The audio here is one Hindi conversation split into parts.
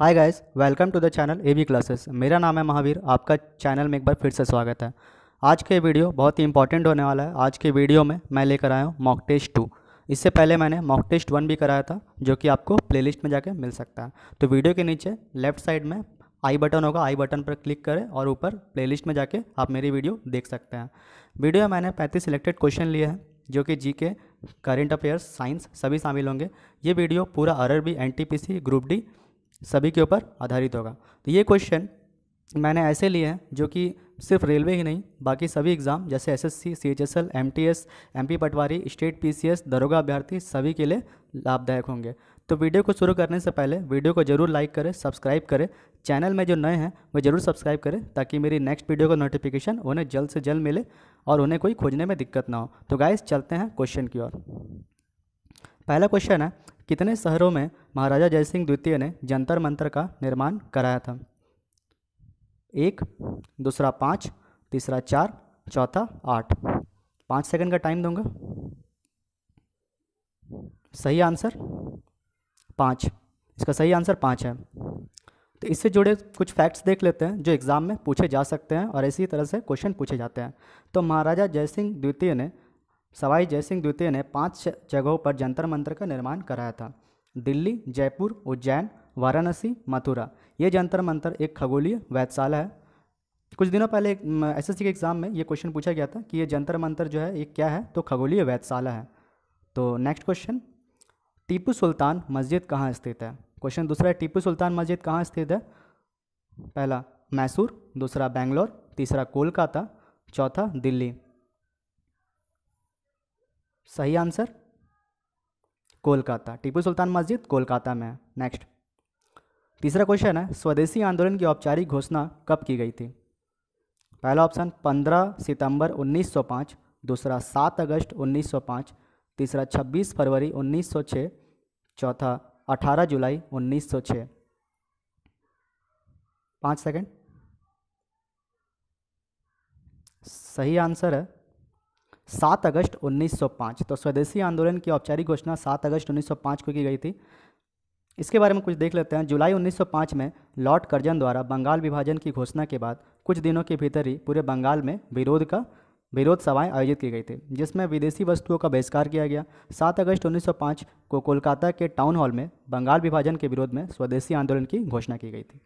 hi guys welcome to the channel A classes मेरा नाम है महावीर आपका चैनल में एक बार फिर से स्वागत है आज के वीडियो बहुत ही इंपॉर्टेंट होने वाला है आज के वीडियो में मैं लेकर आया हूँ मॉक टेस्ट टू इससे पहले मैंने मॉक टेस्ट वन भी कराया था जो कि आपको प्लेलिस्ट में जाकर मिल सकता है तो वीडियो के नीचे लेफ्ट साइड में आई बटन होगा आई बटन पर क्लिक करें और ऊपर प्ले में जाके आप मेरी वीडियो देख सकते हैं वीडियो में मैंने पैंतीस सिलेक्टेड क्वेश्चन लिए हैं जो कि जी के करेंट अफेयर्स साइंस सभी शामिल होंगे ये वीडियो पूरा अरर भी एन ग्रुप डी सभी के ऊपर आधारित होगा तो ये क्वेश्चन मैंने ऐसे लिए हैं जो कि सिर्फ रेलवे ही नहीं बाकी सभी एग्ज़ाम जैसे SSC, CHSL, MTS, MP patwari state PCS, दरोगा अभ्यर्थी सभी के लिए लाभदायक होंगे तो वीडियो को शुरू करने से पहले वीडियो को जरूर लाइक करें सब्सक्राइब करें चैनल में जो नए हैं वो जरूर सब्सक्राइब करें ताकि मेरी नेक्स्ट वीडियो का नोटिफिकेशन उन्हें जल्द से जल्द मिले और उन्हें कोई खोजने में दिक्कत ना हो तो गाइस चलते हैं क्वेश्चन की ओर पहला क्वेश्चन है कितने शहरों में महाराजा जयसिंह द्वितीय ने जंतर मंतर का निर्माण कराया था एक दूसरा पाँच तीसरा चार चौथा आठ पाँच सेकंड का टाइम दूंगा सही आंसर पाँच इसका सही आंसर पाँच है तो इससे जुड़े कुछ फैक्ट्स देख लेते हैं जो एग्ज़ाम में पूछे जा सकते हैं और इसी तरह से क्वेश्चन पूछे जाते हैं तो महाराजा जयसिंह द्वितीय ने सवाई जयसिंह द्वितीय ने पांच जगहों पर जंतर मंत्र का निर्माण कराया था दिल्ली जयपुर उज्जैन वाराणसी मथुरा ये जंतर मंत्र एक खगोलीय वैधशाला है कुछ दिनों पहले एक एसएससी के एग्ज़ाम में ये क्वेश्चन पूछा गया था कि ये जंतर मंत्र जो है ये क्या है तो खगोलीय वैधशाला है तो नेक्स्ट क्वेश्चन टीपू सुल्तान मस्जिद कहाँ स्थित है क्वेश्चन दूसरा है टीपू सुल्तान मस्जिद कहाँ स्थित है पहला मैसूर दूसरा बेंगलोर तीसरा कोलकाता चौथा दिल्ली सही आंसर कोलकाता टीपू सुल्तान मस्जिद कोलकाता में है नेक्स्ट तीसरा क्वेश्चन है स्वदेशी आंदोलन की औपचारिक घोषणा कब की गई थी पहला ऑप्शन 15 सितंबर 1905 दूसरा 7 अगस्त 1905 तीसरा 26 फरवरी 1906 चौथा 18 जुलाई 1906 पाँच सेकेंड सही आंसर है सात अगस्त 1905 तो स्वदेशी आंदोलन की औपचारिक घोषणा सात अगस्त 1905 को की गई थी इसके बारे में कुछ देख लेते हैं जुलाई 1905 में लॉर्ड कर्जन द्वारा बंगाल विभाजन की घोषणा के बाद कुछ दिनों के भीतर ही पूरे बंगाल में विरोध का विरोध सभाएं आयोजित की गई थी जिसमें विदेशी वस्तुओं का बहिष्कार किया गया सात अगस्त 1905 को कोलकाता के टाउन हॉल में बंगाल विभाजन के विरोध में स्वदेशी आंदोलन की घोषणा की गई थी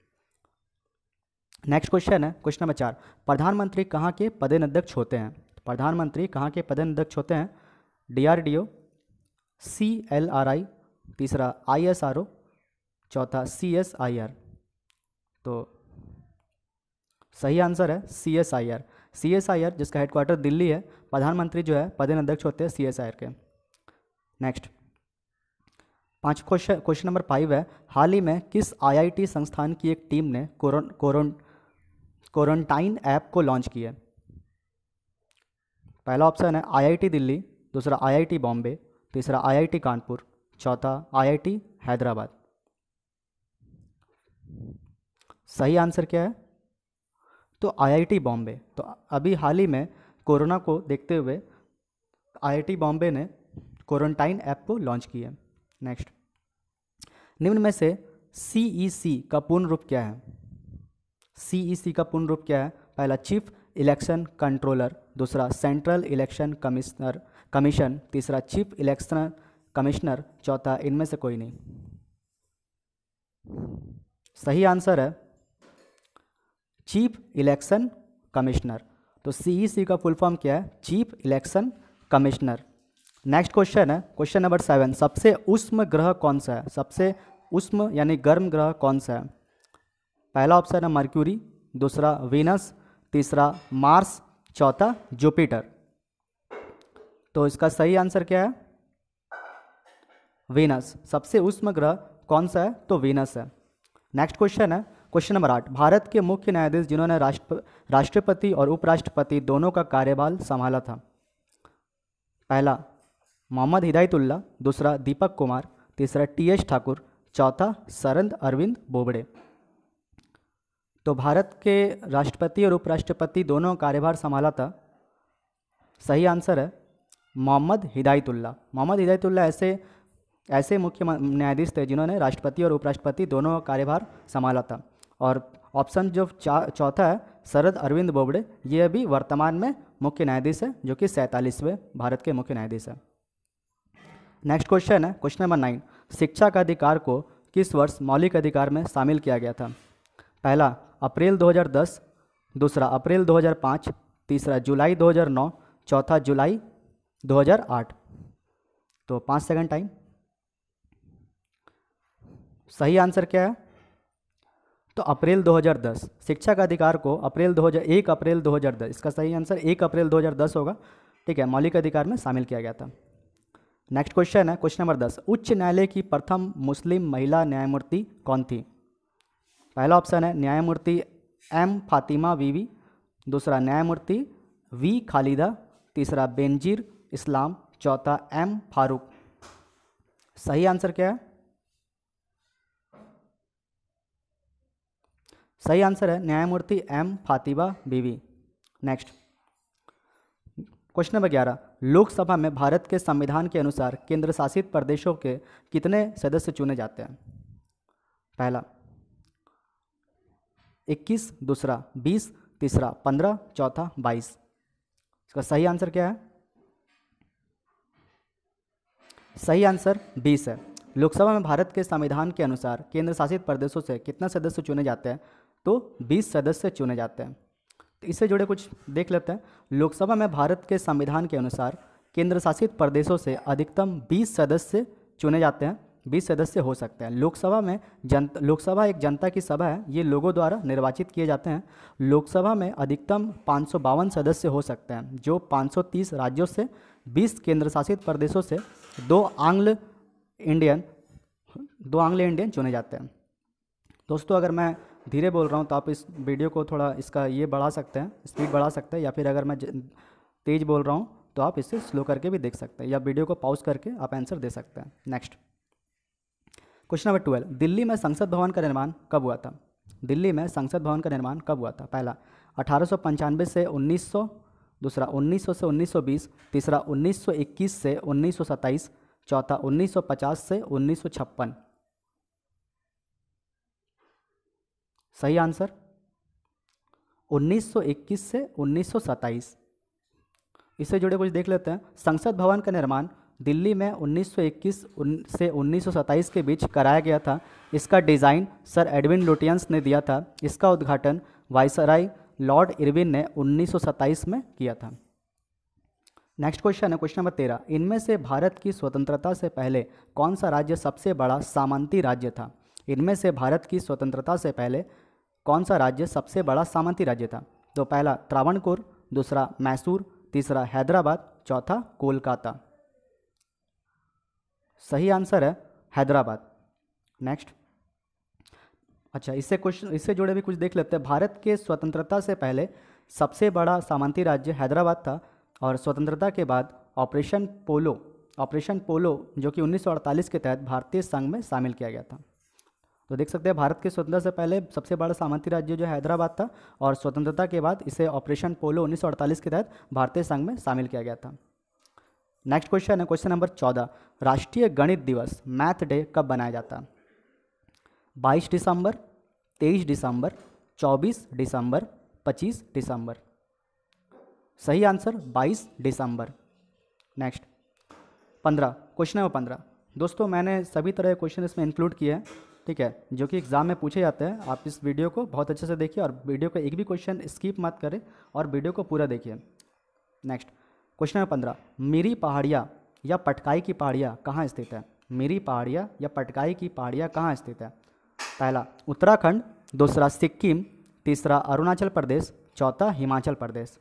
नेक्स्ट क्वेश्चन है क्वेश्चन नंबर चार प्रधानमंत्री कहाँ के पदेन अध्यक्ष होते हैं प्रधानमंत्री कहाँ के पदन अध्यक्ष होते हैं DRDO C L R I तीसरा आई एस आर ओ चौथा सी एस आई आर तो सही आंसर है C S I R C S I R जिसका हेडक्वार्टर दिल्ली है प्रधानमंत्री जो है पदेन अध्यक्ष होते हैं सी एस आई आर के नेक्स्ट पाँच क्वेश्चन क्वेश्चन नंबर फाइव है हाल ही में किस आईआईटी संस्थान की एक टीम ने कोरोन कोरोन क्वारंटाइन ऐप को लॉन्च किया है पहला ऑप्शन है आईआईटी दिल्ली दूसरा आईआईटी बॉम्बे तीसरा आईआईटी कानपुर चौथा आईआईटी हैदराबाद सही आंसर क्या है तो आईआईटी बॉम्बे तो अभी हाल ही में कोरोना को देखते हुए आईआईटी बॉम्बे ने क्वारंटाइन ऐप को लॉन्च किया है नेक्स्ट निम्न में से सी e का पूर्ण रूप क्या है सी e का पूर्ण रूप क्या है पहला चीफ इलेक्शन कंट्रोलर दूसरा सेंट्रल इलेक्शन कमिश्नर कमीशन तीसरा चीफ इलेक्शन कमिश्नर चौथा इनमें से कोई नहीं सही आंसर है चीफ इलेक्शन कमिश्नर तो सीईसी e का फुल फॉर्म क्या है chief election commissioner next question है क्वेश्चन नंबर सेवन सबसे उष्म ग्रह कौन सा है सबसे उष्म यानी गर्म ग्रह कौन सा है पहला ऑप्शन है मर्क्यूरी दूसरा वीनस तीसरा मार्स चौथा जुपिटर तो इसका सही आंसर क्या है वीनस सबसे उष्म ग्रह कौन सा है तो वीनस है नेक्स्ट क्वेश्चन है क्वेश्चन नंबर आठ भारत के मुख्य न्यायाधीश जिन्होंने राष्ट्र राष्ट्रपति और उपराष्ट्रपति दोनों का कार्यभार संभाला था पहला मोहम्मद हिदायतुल्ला दूसरा दीपक कुमार तीसरा टी एस ठाकुर चौथा सरंद अरविंद बोबड़े तो भारत के राष्ट्रपति और उपराष्ट्रपति दोनों कार्यभार संभाला था सही आंसर है मोहम्मद हिदायतुल्ला मोहम्मद हिदायतुल्ला ऐसे ऐसे मुख्य न्यायाधीश थे जिन्होंने राष्ट्रपति और उपराष्ट्रपति दोनों कार्यभार संभाला था और ऑप्शन जो चौथा है शरद अरविंद बोबड़े ये अभी वर्तमान में मुख्य न्यायाधीश है जो कि सैंतालीसवें भारत के मुख्य न्यायाधीश है नेक्स्ट क्वेश्चन है क्वेश्चन नंबर नाइन शिक्षा का अधिकार को किस वर्ष मौलिक अधिकार में शामिल किया गया था पहला अप्रैल 2010 दूसरा अप्रैल 2005 तीसरा जुलाई 2009 चौथा जुलाई 2008 तो पाँच सेकंड टाइम सही आंसर क्या है तो अप्रैल 2010 शिक्षा का अधिकार को अप्रैल 2000 एक अप्रैल 2010 इसका सही आंसर एक अप्रैल 2010 होगा ठीक है मौलिक अधिकार में शामिल किया गया था नेक्स्ट क्वेश्चन है क्वेश्चन नंबर दस उच्च न्यायालय की प्रथम मुस्लिम महिला न्यायमूर्ति कौन थी पहला ऑप्शन है न्यायमूर्ति एम फातिमा वीवी दूसरा न्यायमूर्ति वी खालिदा तीसरा बेनजीर इस्लाम चौथा एम फारूक सही आंसर क्या है सही आंसर है न्यायमूर्ति एम फातिमा बीवी नेक्स्ट क्वेश्चन नंबर ग्यारह लोकसभा में भारत के संविधान के अनुसार केंद्र शासित प्रदेशों के कितने सदस्य चुने जाते हैं पहला इक्कीस दूसरा बीस तीसरा पंद्रह चौथा बाईस इसका सही आंसर क्या है सही आंसर बीस है लोकसभा में भारत के संविधान के अनुसार केंद्र शासित प्रदेशों से कितना सदस्य चुने जाते हैं तो बीस सदस्य चुने जाते हैं तो इससे जुड़े कुछ देख लेते हैं लोकसभा में भारत के संविधान के अनुसार केंद्र शासित प्रदेशों से अधिकतम बीस सदस्य चुने जाते हैं बीस सदस्य हो सकते हैं लोकसभा में जन लोकसभा एक जनता की सभा है ये लोगों द्वारा निर्वाचित किए जाते हैं लोकसभा में अधिकतम पाँच सदस्य हो सकते हैं जो 530 राज्यों से 20 केंद्र शासित प्रदेशों से दो आंग्ल इंडियन दो आंग्ल इंडियन चुने जाते हैं दोस्तों अगर मैं धीरे बोल रहा हूँ तो आप इस वीडियो को थोड़ा इसका ये बढ़ा सकते हैं स्पीड बढ़ा सकते हैं या फिर अगर मैं तेज़ बोल रहा हूँ तो आप इसे स्लो करके भी देख सकते हैं या वीडियो को पॉज करके आप आंसर दे सकते हैं next question number twelve Delhi में संसद भवन का निर्माण कब हुआ था दिल्ली में संसद भवन का निर्माण कब हुआ था पहला अठारह से उन्नीस दूसरा 1900 से 1920 तीसरा 1921 से 1927 चौथा 1950 से उन्नीस सही आंसर 1921 से 1927 इससे जुड़े कुछ देख लेते हैं संसद भवन का निर्माण दिल्ली में 1921 से 1927 के बीच कराया गया था इसका डिज़ाइन सर एडविन लुटियंस ने दिया था इसका उद्घाटन वाइसराय लॉर्ड इरविन ने 1927 में किया था नेक्स्ट क्वेश्चन है क्वेश्चन नंबर तेरह इनमें से भारत की स्वतंत्रता से पहले कौन सा राज्य सबसे बड़ा सामंती राज्य था इनमें से भारत की स्वतंत्रता से पहले कौन सा राज्य सबसे बड़ा सामंती राज्य था तो पहला त्रावणकोर दूसरा मैसूर तीसरा हैदराबाद चौथा कोलकाता सही आंसर है हैदराबाद नेक्स्ट अच्छा इससे क्वेश्चन इससे जुड़े भी कुछ देख लेते हैं भारत के स्वतंत्रता से पहले सबसे बड़ा सामंती राज्य हैदराबाद था और स्वतंत्रता के बाद ऑपरेशन पोलो ऑपरेशन पोलो जो कि 1948 के तहत भारतीय संघ में शामिल किया गया था तो देख सकते हैं भारत के स्वतंत्रता से पहले सबसे बड़ा सामंती राज्य जो हैदराबाद था और स्वतंत्रता के बाद इसे ऑपरेशन पोलो 1948 के तहत भारतीय संघ में शामिल किया गया था नेक्स्ट क्वेश्चन है क्वेश्चन नंबर चौदह राष्ट्रीय गणित दिवस मैथ डे कब मनाया जाता है बाईस दिसंबर तेईस दिसंबर चौबीस दिसंबर पच्चीस दिसंबर सही आंसर बाईस दिसंबर नेक्स्ट पंद्रह क्वेश्चन नंबर पंद्रह दोस्तों मैंने सभी तरह के क्वेश्चन इसमें इंक्लूड किए हैं ठीक है जो कि एग्ज़ाम में पूछे जाते हैं आप इस वीडियो को बहुत अच्छे से देखिए और वीडियो का एक भी क्वेश्चन स्किप मत करें और वीडियो को पूरा देखिए नेक्स्ट क्वेश्चन नंबर पंद्रह मीरी पहाड़िया या पटकाई की पहाड़िया कहाँ स्थित है मेरी पहाड़िया या पटकाई की पहाड़िया कहाँ स्थित है पहला उत्तराखंड दूसरा सिक्किम तीसरा अरुणाचल प्रदेश चौथा हिमाचल प्रदेश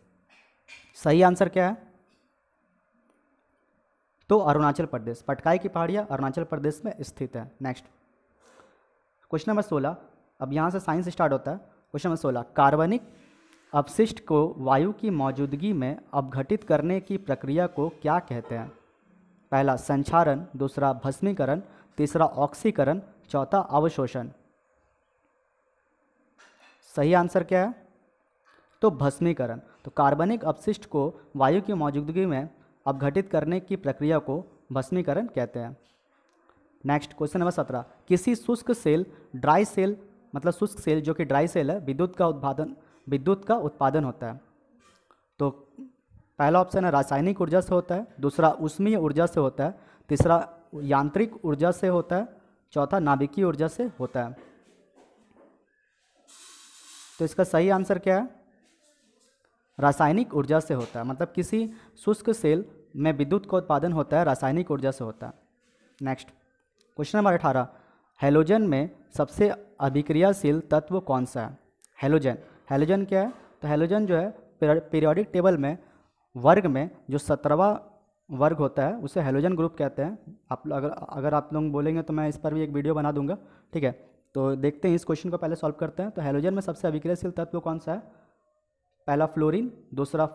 सही आंसर क्या है तो अरुणाचल प्रदेश पटकाई की पहाड़िया अरुणाचल प्रदेश में स्थित है नेक्स्ट क्वेश्चन नंबर सोलह अब यहाँ से साइंस स्टार्ट होता है क्वेश्चन नंबर सोलह कार्बनिक अपशिष्ट को वायु की मौजूदगी में अपघटित करने की प्रक्रिया को क्या कहते हैं पहला संचारण दूसरा भस्मीकरण तीसरा ऑक्सीकरण चौथा अवशोषण सही आंसर क्या है तो भस्मीकरण तो कार्बनिक अपशिष्ट को वायु की मौजूदगी में अपघटित करने की प्रक्रिया को भस्मीकरण कहते हैं नेक्स्ट क्वेश्चन नंबर सत्रह किसी शुष्क सेल ड्राई सेल मतलब शुष्क सेल जो कि ड्राई सेल है विद्युत का उत्पादन विद्युत का उत्पादन होता है तो पहला ऑप्शन है रासायनिक ऊर्जा से होता है दूसरा उष्मीय ऊर्जा से होता है तीसरा यांत्रिक ऊर्जा से होता है चौथा नाभिकीय ऊर्जा से होता है तो इसका सही आंसर क्या है रासायनिक ऊर्जा से होता है मतलब किसी शुष्क सेल में विद्युत का उत्पादन होता है रासायनिक ऊर्जा से होता है नेक्स्ट क्वेश्चन नंबर अठारह हेलोजन में सबसे अभिक्रियाशील तत्व कौन सा है हेलोजन हेलोजन क्या है तो हेलोजन जो है पीरियोडिक टेबल में वर्ग में जो सत्रहवा वर्ग होता है उसे हेलोजन ग्रुप कहते हैं आप अगर अगर आप लोग बोलेंगे तो मैं इस पर भी एक वीडियो बना दूंगा ठीक है तो देखते हैं इस क्वेश्चन को पहले सॉल्व करते हैं तो हेलोजन में सबसे अभिक्रियाशील तत्व कौन सा है पहला फ्लोरीन दूसरा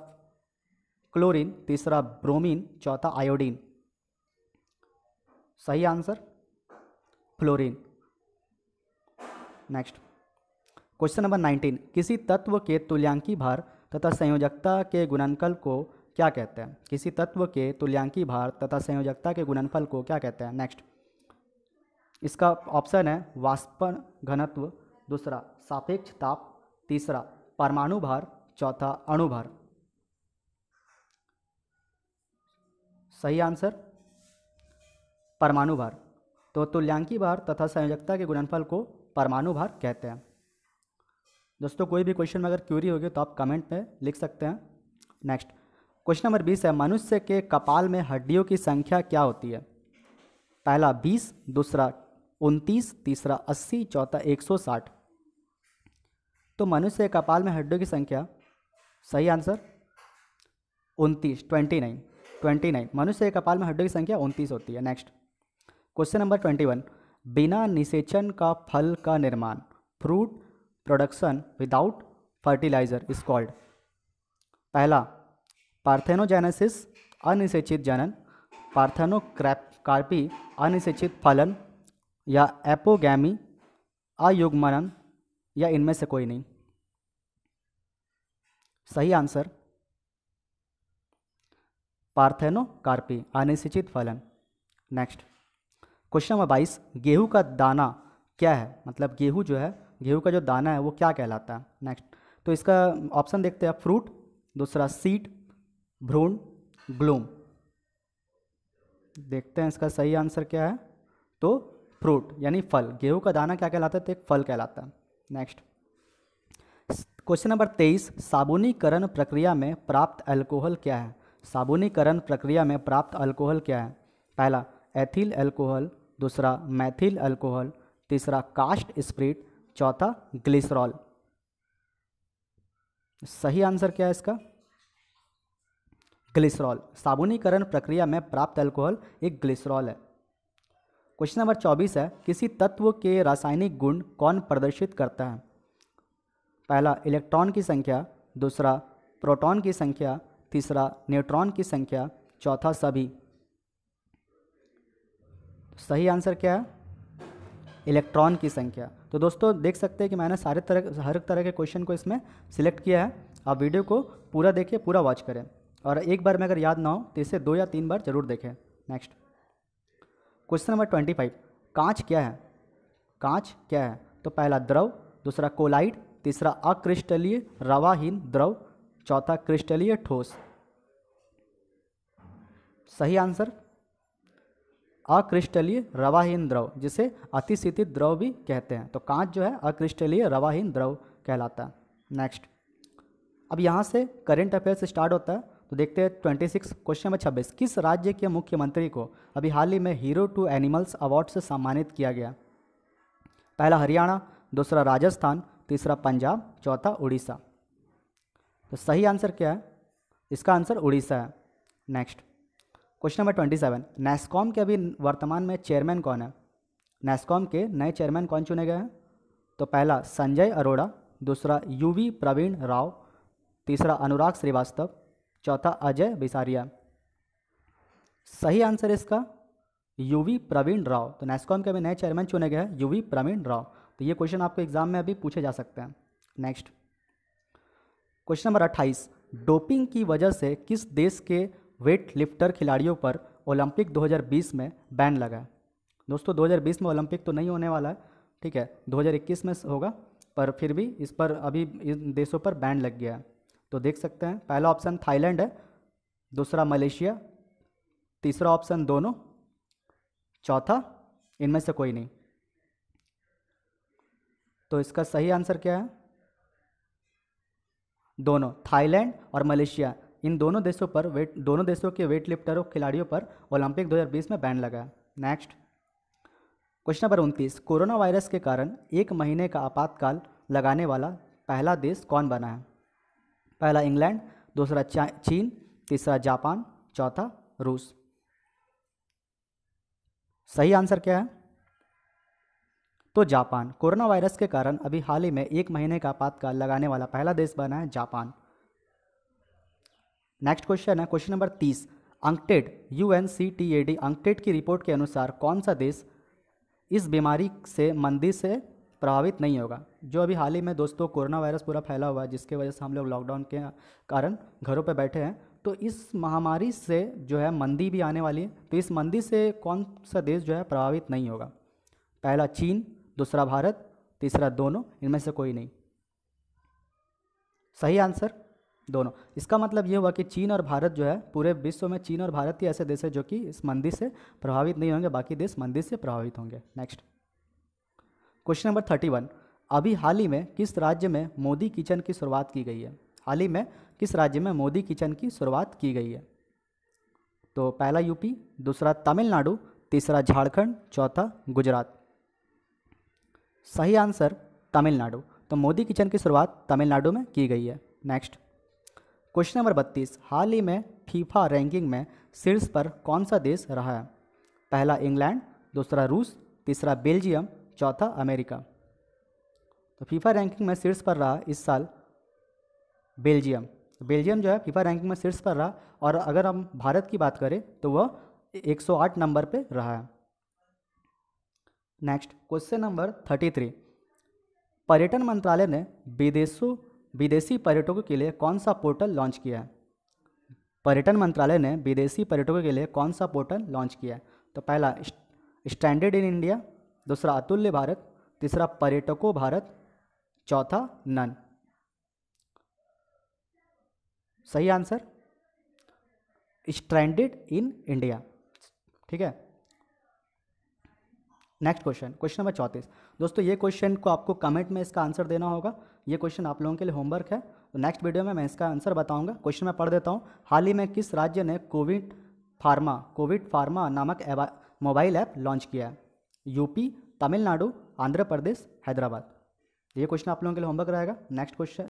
क्लोरीन तीसरा ब्रोमीन चौथा आयोडीन सही answer fluorine next question number 19 किसी तत्व के तुल्यांकी भार तथा संयोजकता के गुणनफल को क्या कहते हैं किसी तत्व के तुल्यांकी भार तथा संयोजकता के गुणनफल को क्या कहते हैं नेक्स्ट इसका ऑप्शन है वाष्पन घनत्व दूसरा सापेक्ष ताप तीसरा परमाणु भार चौथा अणुभार सही आंसर परमाणु भार तो तुल्यांकी भार तथा संयोजकता के गुणनफल को परमाणु भार कहते हैं दोस्तों कोई भी क्वेश्चन में अगर क्यूरी होगी तो आप कमेंट में लिख सकते हैं नेक्स्ट क्वेश्चन नंबर बीस है मनुष्य के कपाल में हड्डियों की संख्या क्या होती है पहला बीस दूसरा उनतीस तीसरा अस्सी चौथा एक सौ साठ तो मनुष्य के कपाल में हड्डियों की संख्या सही आंसर उनतीस ट्वेंटी नाइन ट्वेंटी नाइन मनुष्य के कपाल में हड्डियों की संख्या उनतीस होती है next question number twenty one बिना निषेचन का फल का निर्माण fruit production without fertiliser is called पहला पार्थेनोजेनेसिस अनिसेचित जनन पार्थेनो कार्पी अनिसेचित फलन या एपोगैमी अयुग्मनन या इनमें से कोई नहीं सही आंसर पार्थेनो कार्पी फलन नेक्स्ट क्वेश्चन नंबर बाईस गेहूं का दाना क्या है मतलब गेहूं जो है गेहूँ का जो दाना है वो क्या कहलाता है नेक्स्ट तो इसका ऑप्शन देखते हैं फ्रूट दूसरा सीट भ्रूण ग्लूम देखते हैं इसका सही आंसर क्या है तो फ्रूट यानी फल गेहूं का दाना क्या कहलाता है तो एक फल कहलाता है नेक्स्ट क्वेश्चन नंबर तेईस साबुनीकरण प्रक्रिया में प्राप्त अल्कोहल क्या है साबुनीकरण प्रक्रिया में प्राप्त अल्कोहल क्या है पहला एथिल अल्कोहल दूसरा मैथिल अल्कोहल तीसरा कास्ट स्प्रिट चौथा ग्लिसरॉल सही आंसर क्या है इसका ग्लिसरॉल साबुनीकरण प्रक्रिया में प्राप्त अल्कोहल एक ग्लिसरॉल है क्वेश्चन नंबर चौबीस है किसी तत्व के रासायनिक गुण कौन प्रदर्शित करता है पहला इलेक्ट्रॉन की संख्या दूसरा प्रोटॉन की संख्या तीसरा न्यूट्रॉन की संख्या चौथा सभी सही आंसर क्या है इलेक्ट्रॉन की संख्या तो दोस्तों देख सकते हैं कि मैंने सारे तरह हर तरह के क्वेश्चन को इसमें सिलेक्ट किया है आप वीडियो को पूरा देखिए पूरा वॉच करें और एक बार में अगर याद ना हो तो इसे दो या तीन बार जरूर देखें next question number twenty five कांच क्या है कांच क्या है तो पहला द्रव दूसरा कोलाइड तीसरा अक्रिस्टलीय रवाहीन द्रव चौथा क्रिस्टलीय ठोस सही आंसर अक्रिस्टलीय रवाहीन द्रव जिसे अतिशीतित द्रव भी कहते हैं तो कांच जो है अक्रिस्टलीय रवाहीन द्रव कहलाता है नेक्स्ट अब यहाँ से करेंट अफेयर्स स्टार्ट होता है तो देखते हैं ट्वेंटी सिक्स क्वेश्चन नंबर छब्बीस किस राज्य के मुख्यमंत्री को अभी हाल ही में हीरो टू एनिमल्स अवार्ड से सम्मानित किया गया पहला हरियाणा दूसरा राजस्थान तीसरा पंजाब चौथा उड़ीसा तो सही आंसर क्या है इसका आंसर उड़ीसा है next question number twenty seven NASSCOM के अभी वर्तमान में चेयरमैन कौन है नेस्कॉम के नए चेयरमैन कौन चुने गए हैं तो पहला संजय अरोड़ा दूसरा यूवी प्रवीण राव तीसरा अनुराग श्रीवास्तव चौथा अजय बिसारिया सही आंसर इसका यूवी प्रवीण राव तो नेस्कॉम के अभी नए चेयरमैन चुने गए हैं यूवी प्रवीण राव तो ये क्वेश्चन आपको एग्जाम में अभी पूछे जा सकते हैं नेक्स्ट क्वेश्चन नंबर अट्ठाईस डोपिंग की वजह से किस देश के वेट लिफ्टर खिलाड़ियों पर ओलंपिक 2020 में बैन लगा दोस्तों 2020 में ओलंपिक तो नहीं होने वाला है ठीक है 2021 में होगा पर फिर भी इस पर अभी इन देशों पर बैन लग गया है तो देख सकते हैं पहला ऑप्शन थाईलैंड है दूसरा मलेशिया तीसरा ऑप्शन दोनों चौथा इनमें से कोई नहीं तो इसका सही आंसर क्या है दोनों थाईलैंड और मलेशिया इन दोनों देशों पर वेट दोनों देशों के वेट लिफ्टरों खिलाड़ियों पर ओलंपिक 2020 में बैन लगा नेक्स्ट क्वेश्चन नंबर उनतीस कोरोना वायरस के कारण एक महीने का आपातकाल लगाने वाला पहला देश कौन बना है पहला इंग्लैंड दूसरा चीन तीसरा जापान चौथा रूस सही आंसर क्या है तो जापान कोरोना वायरस के कारण अभी हाल ही में एक महीने का आपातकाल लगाने वाला पहला देश बना है जापान नेक्स्ट क्वेश्चन है क्वेश्चन नंबर तीस UNCTAD U N C T A D UNCTAD की रिपोर्ट के अनुसार कौन सा देश इस बीमारी से मंदी से प्रभावित नहीं होगा जो अभी हाल ही में दोस्तों कोरोना वायरस पूरा फैला हुआ है जिसके वजह से हम लोग लॉकडाउन के कारण घरों पर बैठे हैं तो इस महामारी से जो है मंदी भी आने वाली है तो इस मंदी से कौन सा देश जो है प्रभावित नहीं होगा पहला चीन दूसरा भारत तीसरा दोनों इनमें से कोई नहीं सही आंसर दोनों इसका मतलब ये हुआ कि चीन और भारत जो है पूरे विश्व में चीन और भारत ही ऐसे देश है जो कि इस मंदी से प्रभावित नहीं होंगे बाकी देश मंदी से प्रभावित होंगे next question number thirty one अभी हाल ही में किस राज्य में मोदी किचन की शुरुआत की गई है हाल ही में किस राज्य में मोदी किचन की शुरुआत की गई है तो पहला यूपी दूसरा तमिलनाडु तीसरा झारखंड चौथा गुजरात सही आंसर तमिलनाडु तो मोदी किचन की शुरुआत तमिलनाडु में की गई है नेक्स्ट क्वेश्चन नंबर बत्तीस हाल ही में फीफा रैंकिंग में शीर्ष पर कौन सा देश रहा है पहला इंग्लैंड दूसरा रूस तीसरा बेल्जियम चौथा अमेरिका तो फीफा रैंकिंग में शीर्ष पर रहा इस साल बेल्जियम बेल्जियम जो है फीफा रैंकिंग में शीर्ष पर रहा और अगर हम भारत की बात करें तो वह 108 नंबर पे रहा है नेक्स्ट क्वेश्चन नंबर 33 पर्यटन मंत्रालय ने विदेशों विदेशी पर्यटकों के लिए कौन सा पोर्टल लॉन्च किया है पर्यटन मंत्रालय ने विदेशी पर्यटकों के लिए कौन सा पोर्टल लॉन्च किया है तो पहला स्टैंडर्ड इन इंडिया दूसरा अतुल्य भारत तीसरा पर्यटकों भारत चौथा नन सही आंसर स्ट्रैंडेड इन इंडिया ठीक है नेक्स्ट क्वेश्चन क्वेश्चन नंबर चौंतीस दोस्तों ये क्वेश्चन को आपको कमेंट में इसका आंसर देना होगा ये क्वेश्चन आप लोगों के लिए होमवर्क है तो नेक्स्ट वीडियो में मैं इसका आंसर बताऊंगा क्वेश्चन मैं पढ़ देता हूँ हाल ही में किस राज्य ने कोविड फार्मा कोविड फार्मा नामक मोबाइल ऐप लॉन्च किया है यूपी तमिलनाडु आंध्र प्रदेश हैदराबाद ये क्वेश्चन आप लोगों के लिए होमवर्क रहेगा नेक्स्ट क्वेश्चन